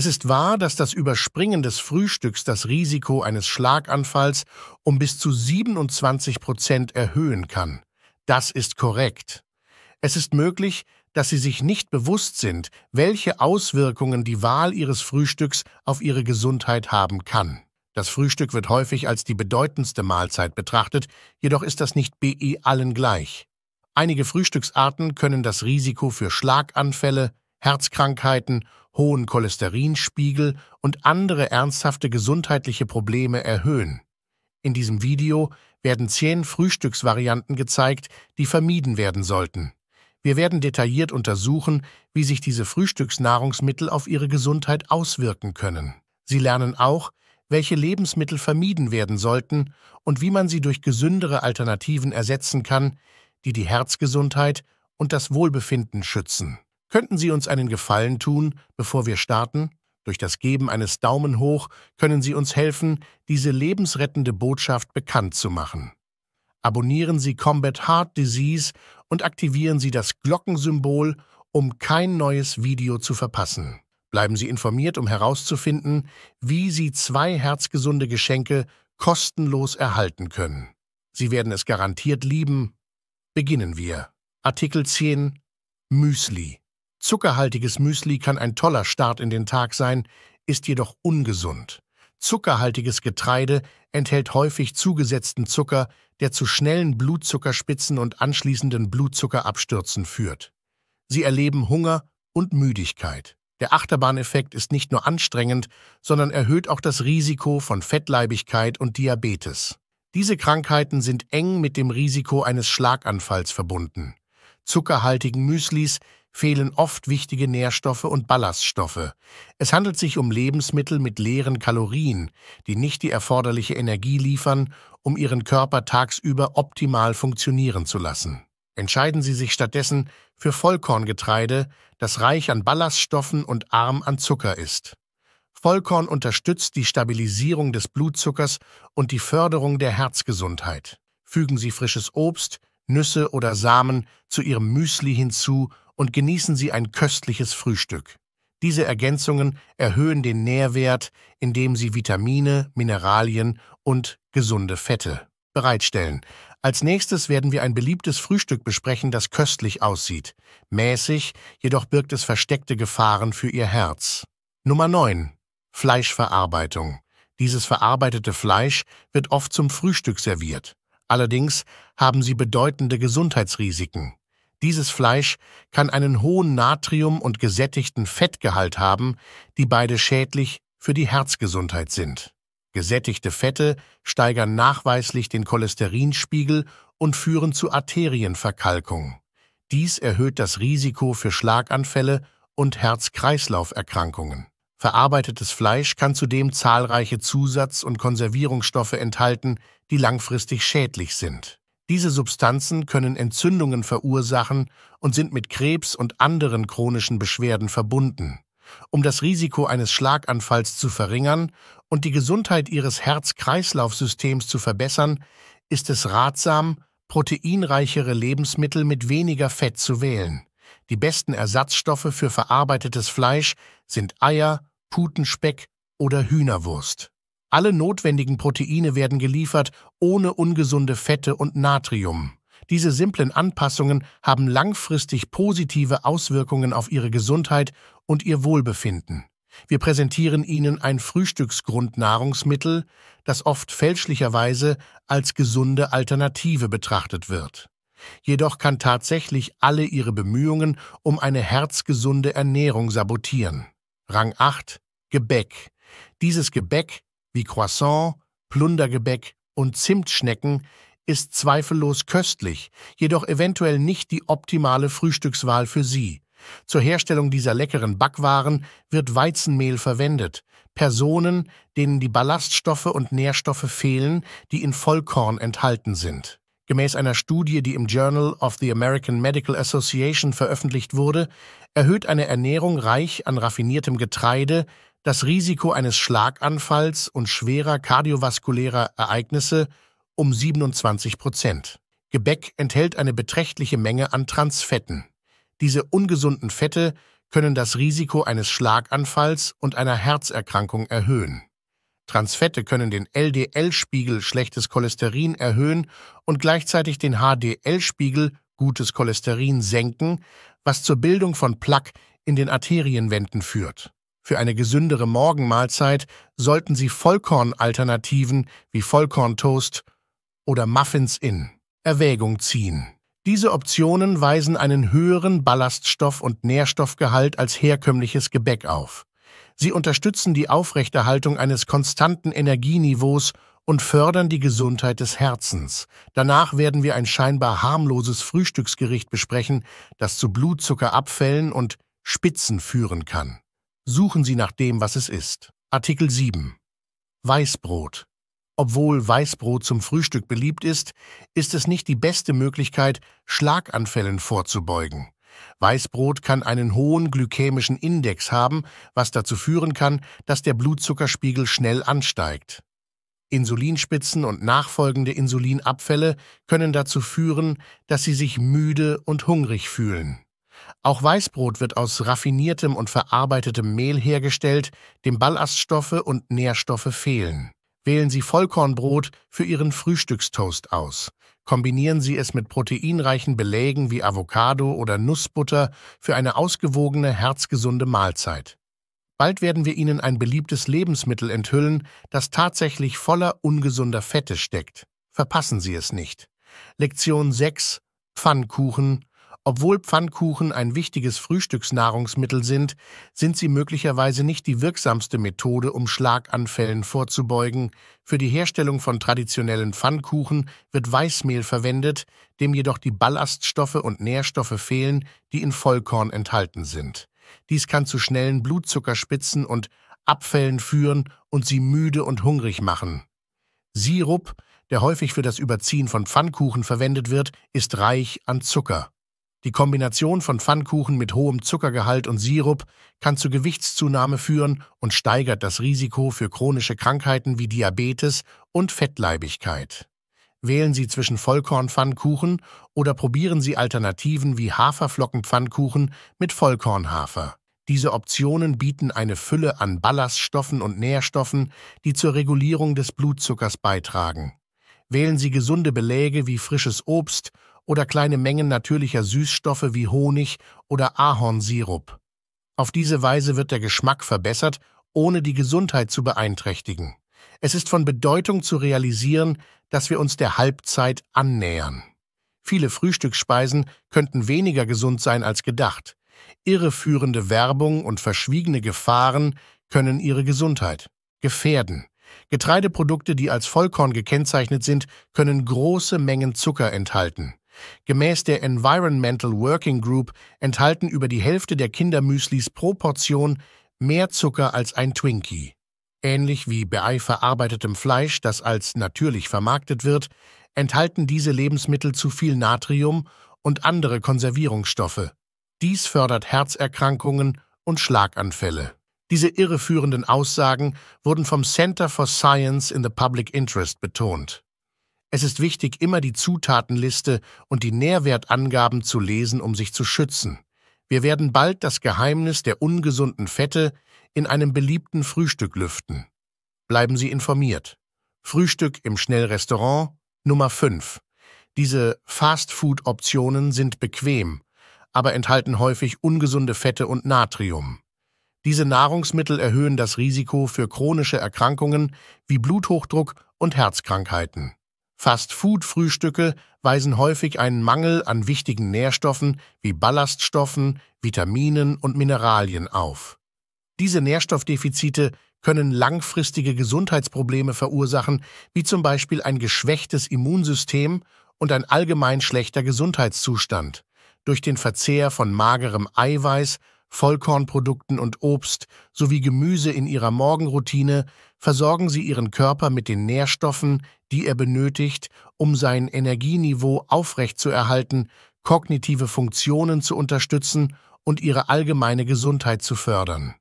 Es ist wahr, dass das Überspringen des Frühstücks das Risiko eines Schlaganfalls um bis zu 27 Prozent erhöhen kann. Das ist korrekt. Es ist möglich, dass Sie sich nicht bewusst sind, welche Auswirkungen die Wahl Ihres Frühstücks auf Ihre Gesundheit haben kann. Das Frühstück wird häufig als die bedeutendste Mahlzeit betrachtet, jedoch ist das nicht BE allen gleich. Einige Frühstücksarten können das Risiko für Schlaganfälle, Herzkrankheiten, hohen Cholesterinspiegel und andere ernsthafte gesundheitliche Probleme erhöhen. In diesem Video werden zehn Frühstücksvarianten gezeigt, die vermieden werden sollten. Wir werden detailliert untersuchen, wie sich diese Frühstücksnahrungsmittel auf ihre Gesundheit auswirken können. Sie lernen auch, welche Lebensmittel vermieden werden sollten und wie man sie durch gesündere Alternativen ersetzen kann, die die Herzgesundheit und das Wohlbefinden schützen. Könnten Sie uns einen Gefallen tun, bevor wir starten? Durch das Geben eines Daumen hoch können Sie uns helfen, diese lebensrettende Botschaft bekannt zu machen. Abonnieren Sie Combat Heart Disease und aktivieren Sie das Glockensymbol, um kein neues Video zu verpassen. Bleiben Sie informiert, um herauszufinden, wie Sie zwei herzgesunde Geschenke kostenlos erhalten können. Sie werden es garantiert lieben. Beginnen wir. Artikel 10 Müsli Zuckerhaltiges Müsli kann ein toller Start in den Tag sein, ist jedoch ungesund. Zuckerhaltiges Getreide enthält häufig zugesetzten Zucker, der zu schnellen Blutzuckerspitzen und anschließenden Blutzuckerabstürzen führt. Sie erleben Hunger und Müdigkeit. Der Achterbahneffekt ist nicht nur anstrengend, sondern erhöht auch das Risiko von Fettleibigkeit und Diabetes. Diese Krankheiten sind eng mit dem Risiko eines Schlaganfalls verbunden. Zuckerhaltigen Müslis fehlen oft wichtige Nährstoffe und Ballaststoffe. Es handelt sich um Lebensmittel mit leeren Kalorien, die nicht die erforderliche Energie liefern, um Ihren Körper tagsüber optimal funktionieren zu lassen. Entscheiden Sie sich stattdessen für Vollkorngetreide, das reich an Ballaststoffen und arm an Zucker ist. Vollkorn unterstützt die Stabilisierung des Blutzuckers und die Förderung der Herzgesundheit. Fügen Sie frisches Obst, Nüsse oder Samen zu ihrem Müsli hinzu und genießen sie ein köstliches Frühstück. Diese Ergänzungen erhöhen den Nährwert, indem sie Vitamine, Mineralien und gesunde Fette bereitstellen. Als nächstes werden wir ein beliebtes Frühstück besprechen, das köstlich aussieht. Mäßig, jedoch birgt es versteckte Gefahren für ihr Herz. Nummer 9. Fleischverarbeitung. Dieses verarbeitete Fleisch wird oft zum Frühstück serviert. Allerdings haben sie bedeutende Gesundheitsrisiken. Dieses Fleisch kann einen hohen Natrium- und gesättigten Fettgehalt haben, die beide schädlich für die Herzgesundheit sind. Gesättigte Fette steigern nachweislich den Cholesterinspiegel und führen zu Arterienverkalkung. Dies erhöht das Risiko für Schlaganfälle und Herz-Kreislauf-Erkrankungen. Verarbeitetes Fleisch kann zudem zahlreiche Zusatz- und Konservierungsstoffe enthalten, die langfristig schädlich sind. Diese Substanzen können Entzündungen verursachen und sind mit Krebs und anderen chronischen Beschwerden verbunden. Um das Risiko eines Schlaganfalls zu verringern und die Gesundheit ihres Herz-Kreislauf-Systems zu verbessern, ist es ratsam, proteinreichere Lebensmittel mit weniger Fett zu wählen. Die besten Ersatzstoffe für verarbeitetes Fleisch sind Eier, Putenspeck oder Hühnerwurst. Alle notwendigen Proteine werden geliefert, ohne ungesunde Fette und Natrium. Diese simplen Anpassungen haben langfristig positive Auswirkungen auf Ihre Gesundheit und Ihr Wohlbefinden. Wir präsentieren Ihnen ein Frühstücksgrundnahrungsmittel, das oft fälschlicherweise als gesunde Alternative betrachtet wird. Jedoch kann tatsächlich alle Ihre Bemühungen um eine herzgesunde Ernährung sabotieren. Rang 8 Gebäck. Dieses Gebäck, wie Croissant, Plundergebäck und Zimtschnecken, ist zweifellos köstlich, jedoch eventuell nicht die optimale Frühstückswahl für Sie. Zur Herstellung dieser leckeren Backwaren wird Weizenmehl verwendet. Personen, denen die Ballaststoffe und Nährstoffe fehlen, die in Vollkorn enthalten sind. Gemäß einer Studie, die im Journal of the American Medical Association veröffentlicht wurde, erhöht eine Ernährung reich an raffiniertem Getreide das Risiko eines Schlaganfalls und schwerer kardiovaskulärer Ereignisse um 27 Prozent. Gebäck enthält eine beträchtliche Menge an Transfetten. Diese ungesunden Fette können das Risiko eines Schlaganfalls und einer Herzerkrankung erhöhen. Transfette können den LDL-Spiegel schlechtes Cholesterin erhöhen und gleichzeitig den HDL-Spiegel gutes Cholesterin senken, was zur Bildung von Plaque in den Arterienwänden führt. Für eine gesündere Morgenmahlzeit sollten Sie Vollkornalternativen wie Vollkorntoast oder Muffins in Erwägung ziehen. Diese Optionen weisen einen höheren Ballaststoff- und Nährstoffgehalt als herkömmliches Gebäck auf. Sie unterstützen die Aufrechterhaltung eines konstanten Energieniveaus und fördern die Gesundheit des Herzens. Danach werden wir ein scheinbar harmloses Frühstücksgericht besprechen, das zu Blutzuckerabfällen und Spitzen führen kann. Suchen Sie nach dem, was es ist. Artikel 7 Weißbrot obwohl Weißbrot zum Frühstück beliebt ist, ist es nicht die beste Möglichkeit, Schlaganfällen vorzubeugen. Weißbrot kann einen hohen glykämischen Index haben, was dazu führen kann, dass der Blutzuckerspiegel schnell ansteigt. Insulinspitzen und nachfolgende Insulinabfälle können dazu führen, dass sie sich müde und hungrig fühlen. Auch Weißbrot wird aus raffiniertem und verarbeitetem Mehl hergestellt, dem Ballaststoffe und Nährstoffe fehlen. Wählen Sie Vollkornbrot für Ihren Frühstückstoast aus. Kombinieren Sie es mit proteinreichen Belägen wie Avocado oder Nussbutter für eine ausgewogene, herzgesunde Mahlzeit. Bald werden wir Ihnen ein beliebtes Lebensmittel enthüllen, das tatsächlich voller ungesunder Fette steckt. Verpassen Sie es nicht. Lektion 6 Pfannkuchen obwohl Pfannkuchen ein wichtiges Frühstücksnahrungsmittel sind, sind sie möglicherweise nicht die wirksamste Methode, um Schlaganfällen vorzubeugen. Für die Herstellung von traditionellen Pfannkuchen wird Weißmehl verwendet, dem jedoch die Ballaststoffe und Nährstoffe fehlen, die in Vollkorn enthalten sind. Dies kann zu schnellen Blutzuckerspitzen und Abfällen führen und sie müde und hungrig machen. Sirup, der häufig für das Überziehen von Pfannkuchen verwendet wird, ist reich an Zucker. Die Kombination von Pfannkuchen mit hohem Zuckergehalt und Sirup kann zu Gewichtszunahme führen und steigert das Risiko für chronische Krankheiten wie Diabetes und Fettleibigkeit. Wählen Sie zwischen Vollkornpfannkuchen oder probieren Sie Alternativen wie Haferflockenpfannkuchen mit Vollkornhafer. Diese Optionen bieten eine Fülle an Ballaststoffen und Nährstoffen, die zur Regulierung des Blutzuckers beitragen. Wählen Sie gesunde Beläge wie frisches Obst oder kleine Mengen natürlicher Süßstoffe wie Honig oder Ahornsirup. Auf diese Weise wird der Geschmack verbessert, ohne die Gesundheit zu beeinträchtigen. Es ist von Bedeutung zu realisieren, dass wir uns der Halbzeit annähern. Viele Frühstücksspeisen könnten weniger gesund sein als gedacht. Irreführende Werbung und verschwiegene Gefahren können ihre Gesundheit gefährden. Getreideprodukte, die als Vollkorn gekennzeichnet sind, können große Mengen Zucker enthalten. Gemäß der Environmental Working Group enthalten über die Hälfte der Kindermüslis pro Portion mehr Zucker als ein Twinkie. Ähnlich wie bei verarbeitetem Fleisch, das als natürlich vermarktet wird, enthalten diese Lebensmittel zu viel Natrium und andere Konservierungsstoffe. Dies fördert Herzerkrankungen und Schlaganfälle. Diese irreführenden Aussagen wurden vom Center for Science in the Public Interest betont. Es ist wichtig, immer die Zutatenliste und die Nährwertangaben zu lesen, um sich zu schützen. Wir werden bald das Geheimnis der ungesunden Fette in einem beliebten Frühstück lüften. Bleiben Sie informiert. Frühstück im Schnellrestaurant Nummer 5. Diese fastfood optionen sind bequem, aber enthalten häufig ungesunde Fette und Natrium. Diese Nahrungsmittel erhöhen das Risiko für chronische Erkrankungen wie Bluthochdruck und Herzkrankheiten. Fast-Food-Frühstücke weisen häufig einen Mangel an wichtigen Nährstoffen wie Ballaststoffen, Vitaminen und Mineralien auf. Diese Nährstoffdefizite können langfristige Gesundheitsprobleme verursachen, wie zum Beispiel ein geschwächtes Immunsystem und ein allgemein schlechter Gesundheitszustand. Durch den Verzehr von magerem Eiweiß, Vollkornprodukten und Obst sowie Gemüse in ihrer Morgenroutine versorgen sie ihren Körper mit den Nährstoffen, die er benötigt, um sein Energieniveau aufrechtzuerhalten, kognitive Funktionen zu unterstützen und ihre allgemeine Gesundheit zu fördern.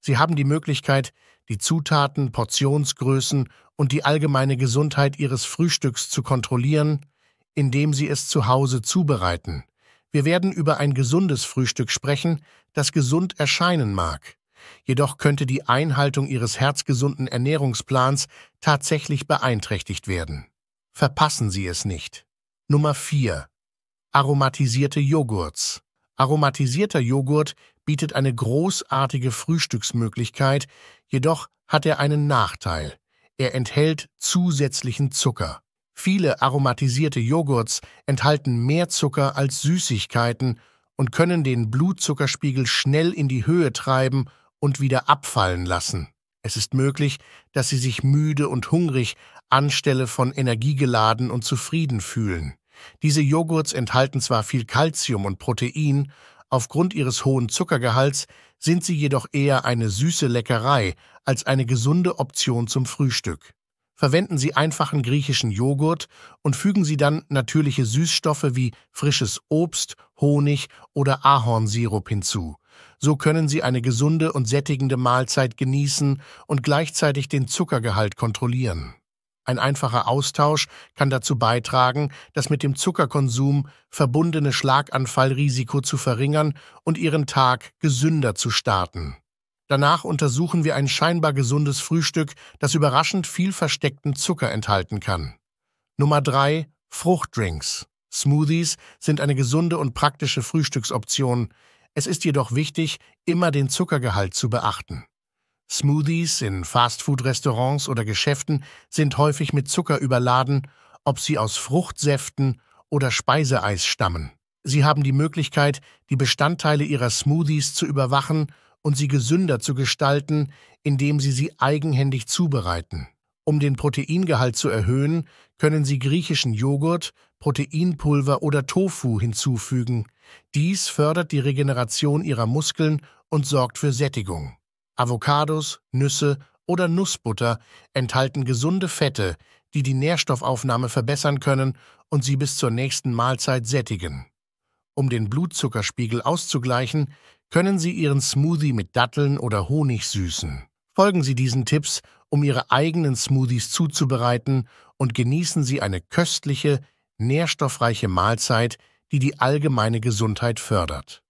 Sie haben die Möglichkeit, die Zutaten, Portionsgrößen und die allgemeine Gesundheit Ihres Frühstücks zu kontrollieren, indem Sie es zu Hause zubereiten. Wir werden über ein gesundes Frühstück sprechen, das gesund erscheinen mag. Jedoch könnte die Einhaltung Ihres herzgesunden Ernährungsplans tatsächlich beeinträchtigt werden. Verpassen Sie es nicht. Nummer 4. Aromatisierte Joghurts. Aromatisierter Joghurt bietet eine großartige Frühstücksmöglichkeit, jedoch hat er einen Nachteil. Er enthält zusätzlichen Zucker. Viele aromatisierte Joghurts enthalten mehr Zucker als Süßigkeiten und können den Blutzuckerspiegel schnell in die Höhe treiben und wieder abfallen lassen. Es ist möglich, dass sie sich müde und hungrig anstelle von energiegeladen und zufrieden fühlen. Diese Joghurts enthalten zwar viel Kalzium und Protein, aufgrund ihres hohen Zuckergehalts sind sie jedoch eher eine süße Leckerei als eine gesunde Option zum Frühstück. Verwenden Sie einfachen griechischen Joghurt und fügen Sie dann natürliche Süßstoffe wie frisches Obst, Honig oder Ahornsirup hinzu. So können Sie eine gesunde und sättigende Mahlzeit genießen und gleichzeitig den Zuckergehalt kontrollieren. Ein einfacher Austausch kann dazu beitragen, das mit dem Zuckerkonsum verbundene Schlaganfallrisiko zu verringern und Ihren Tag gesünder zu starten. Danach untersuchen wir ein scheinbar gesundes Frühstück, das überraschend viel versteckten Zucker enthalten kann. Nummer 3. Fruchtdrinks. Smoothies sind eine gesunde und praktische Frühstücksoption. Es ist jedoch wichtig, immer den Zuckergehalt zu beachten. Smoothies in Fastfood-Restaurants oder Geschäften sind häufig mit Zucker überladen, ob sie aus Fruchtsäften oder Speiseeis stammen. Sie haben die Möglichkeit, die Bestandteile ihrer Smoothies zu überwachen und sie gesünder zu gestalten, indem sie sie eigenhändig zubereiten. Um den Proteingehalt zu erhöhen, können Sie griechischen Joghurt, Proteinpulver oder Tofu hinzufügen. Dies fördert die Regeneration ihrer Muskeln und sorgt für Sättigung. Avocados, Nüsse oder Nussbutter enthalten gesunde Fette, die die Nährstoffaufnahme verbessern können und sie bis zur nächsten Mahlzeit sättigen. Um den Blutzuckerspiegel auszugleichen, können Sie Ihren Smoothie mit Datteln oder Honig süßen. Folgen Sie diesen Tipps, um Ihre eigenen Smoothies zuzubereiten und genießen Sie eine köstliche, nährstoffreiche Mahlzeit, die die allgemeine Gesundheit fördert.